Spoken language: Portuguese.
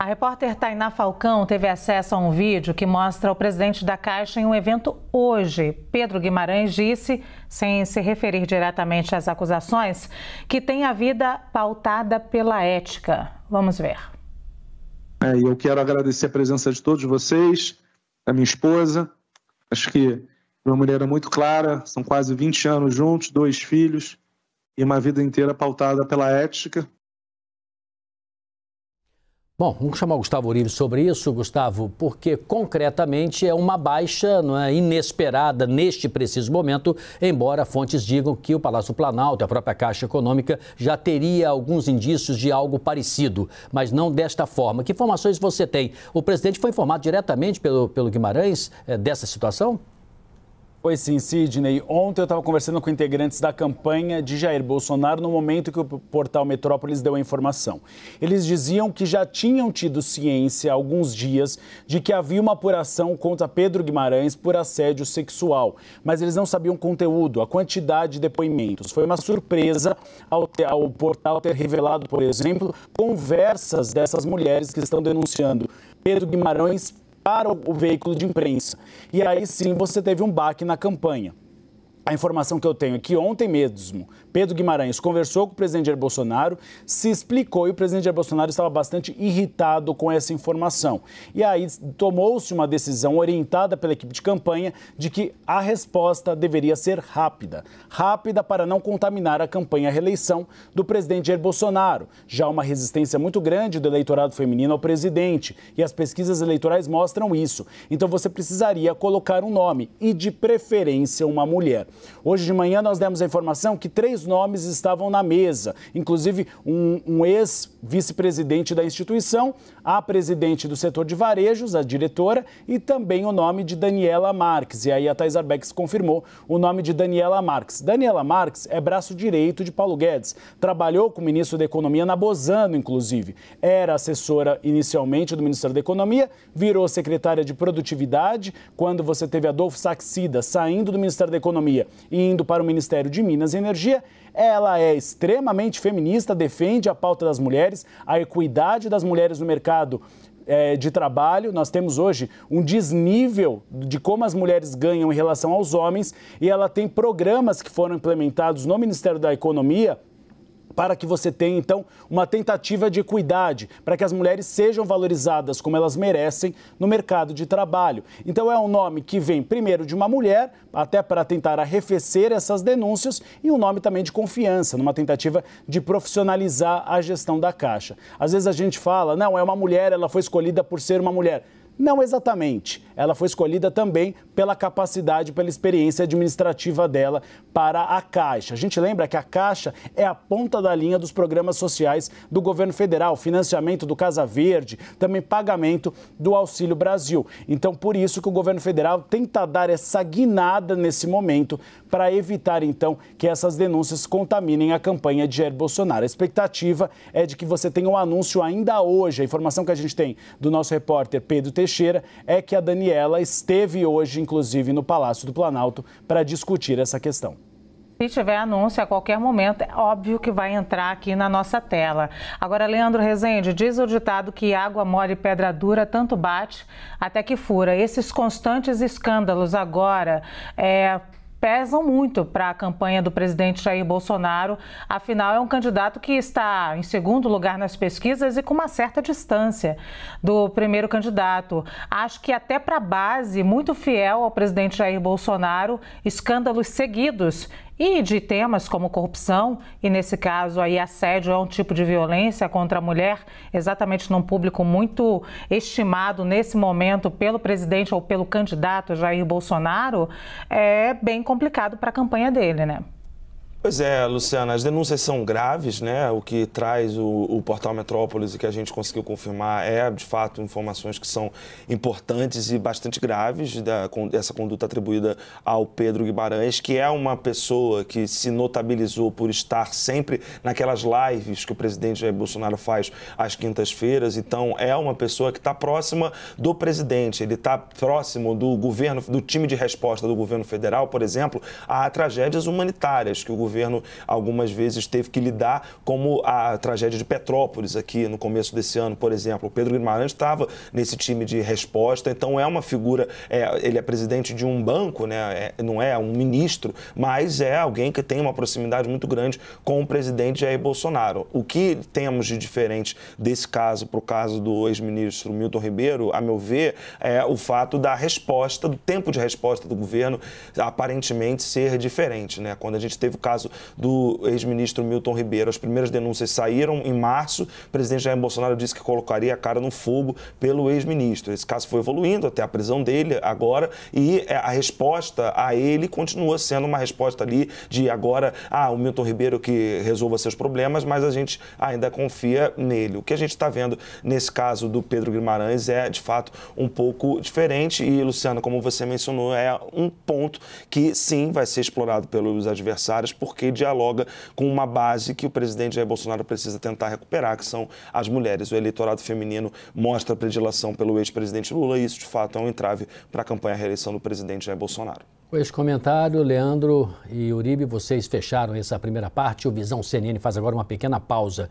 A repórter Tainá Falcão teve acesso a um vídeo que mostra o presidente da Caixa em um evento hoje. Pedro Guimarães disse, sem se referir diretamente às acusações, que tem a vida pautada pela ética. Vamos ver. É, eu quero agradecer a presença de todos vocês, da minha esposa. Acho que de uma mulher muito clara, são quase 20 anos juntos, dois filhos e uma vida inteira pautada pela ética. Bom, vamos chamar o Gustavo Uribe sobre isso, Gustavo, porque concretamente é uma baixa não é, inesperada neste preciso momento, embora fontes digam que o Palácio Planalto, a própria Caixa Econômica, já teria alguns indícios de algo parecido, mas não desta forma. Que informações você tem? O presidente foi informado diretamente pelo, pelo Guimarães é, dessa situação? Oi, sim, Sidney. Ontem eu estava conversando com integrantes da campanha de Jair Bolsonaro no momento que o portal Metrópolis deu a informação. Eles diziam que já tinham tido ciência há alguns dias de que havia uma apuração contra Pedro Guimarães por assédio sexual, mas eles não sabiam o conteúdo, a quantidade de depoimentos. Foi uma surpresa ao, ter, ao portal ter revelado, por exemplo, conversas dessas mulheres que estão denunciando Pedro Guimarães para o veículo de imprensa. E aí sim você teve um baque na campanha. A informação que eu tenho é que ontem mesmo, Pedro Guimarães conversou com o presidente Jair Bolsonaro, se explicou e o presidente Jair Bolsonaro estava bastante irritado com essa informação. E aí tomou-se uma decisão orientada pela equipe de campanha de que a resposta deveria ser rápida. Rápida para não contaminar a campanha à reeleição do presidente Jair Bolsonaro. Já uma resistência muito grande do eleitorado feminino ao presidente e as pesquisas eleitorais mostram isso. Então você precisaria colocar um nome e de preferência uma mulher. Hoje de manhã nós demos a informação que três nomes estavam na mesa, inclusive um, um ex-vice-presidente da instituição, a presidente do setor de varejos, a diretora, e também o nome de Daniela Marques. E aí a Thais Arbex confirmou o nome de Daniela Marques. Daniela Marques é braço direito de Paulo Guedes. Trabalhou com o ministro da Economia na Bozano, inclusive. Era assessora inicialmente do Ministério da Economia, virou secretária de Produtividade quando você teve Adolfo Saxida saindo do Ministério da Economia e indo para o Ministério de Minas e Energia, ela é extremamente feminista, defende a pauta das mulheres, a equidade das mulheres no mercado é, de trabalho. Nós temos hoje um desnível de como as mulheres ganham em relação aos homens e ela tem programas que foram implementados no Ministério da Economia para que você tenha, então, uma tentativa de equidade, para que as mulheres sejam valorizadas como elas merecem no mercado de trabalho. Então, é um nome que vem primeiro de uma mulher, até para tentar arrefecer essas denúncias, e um nome também de confiança, numa tentativa de profissionalizar a gestão da Caixa. Às vezes a gente fala, não, é uma mulher, ela foi escolhida por ser uma mulher. Não exatamente. Ela foi escolhida também pela capacidade, pela experiência administrativa dela para a Caixa. A gente lembra que a Caixa é a ponta da linha dos programas sociais do governo federal, financiamento do Casa Verde, também pagamento do Auxílio Brasil. Então, por isso que o governo federal tenta dar essa guinada nesse momento para evitar então que essas denúncias contaminem a campanha de Jair Bolsonaro. A expectativa é de que você tenha um anúncio ainda hoje. A informação que a gente tem do nosso repórter Pedro Teixeira Teixeira é que a Daniela esteve hoje, inclusive, no Palácio do Planalto para discutir essa questão. Se tiver anúncio a qualquer momento, é óbvio que vai entrar aqui na nossa tela. Agora, Leandro Rezende, diz o ditado que água mole e pedra dura tanto bate até que fura. Esses constantes escândalos agora é, pesam muito para a campanha do presidente Jair Bolsonaro. Afinal, é um candidato que está em segundo lugar nas pesquisas e com uma certa distância do primeiro candidato. Acho que até para a base, muito fiel ao presidente Jair Bolsonaro, escândalos seguidos e de temas como corrupção e, nesse caso, aí, assédio é um tipo de violência contra a mulher, exatamente num público muito estimado nesse momento pelo presidente ou pelo candidato Jair Bolsonaro, é bem complicado para a campanha dele, né? Pois é, Luciana, as denúncias são graves, né? O que traz o, o, portal Metrópolis e que a gente conseguiu confirmar é, de fato, informações que são importantes e bastante graves da, dessa conduta atribuída ao Pedro Guimarães, que é uma pessoa que se notabilizou por estar sempre naquelas lives que o presidente Jair Bolsonaro faz às quintas-feiras. Então, é uma pessoa que está próxima do presidente, ele está próximo do governo, do time de resposta do governo federal, por exemplo, a tragédias humanitárias que o governo governo algumas vezes teve que lidar, como a tragédia de Petrópolis aqui no começo desse ano, por exemplo. O Pedro Guimarães estava nesse time de resposta, então é uma figura, é, ele é presidente de um banco, né? É, não é um ministro, mas é alguém que tem uma proximidade muito grande com o presidente Jair Bolsonaro. O que temos de diferente desse caso para o caso do ex-ministro Milton Ribeiro, a meu ver, é o fato da resposta, do tempo de resposta do governo aparentemente ser diferente. Né? Quando a gente teve o caso caso do ex-ministro Milton Ribeiro. As primeiras denúncias saíram em março. O presidente Jair Bolsonaro disse que colocaria a cara no fogo pelo ex-ministro. Esse caso foi evoluindo até a prisão dele agora e é, a resposta a ele continua sendo uma resposta ali de agora, ah, o Milton Ribeiro que resolva seus problemas, mas a gente ainda confia nele. O que a gente está vendo nesse caso do Pedro Guimarães é, de fato, um pouco diferente e, Luciano, como você mencionou, é um ponto que sim vai ser explorado pelos adversários, por porque dialoga com uma base que o presidente Jair Bolsonaro precisa tentar recuperar, que são as mulheres. O eleitorado feminino mostra predilação pelo ex-presidente Lula e isso, de fato, é um entrave para a campanha à reeleição do presidente Jair Bolsonaro. Com esse comentário, Leandro e Uribe, vocês fecharam essa primeira parte. O Visão CNN faz agora uma pequena pausa.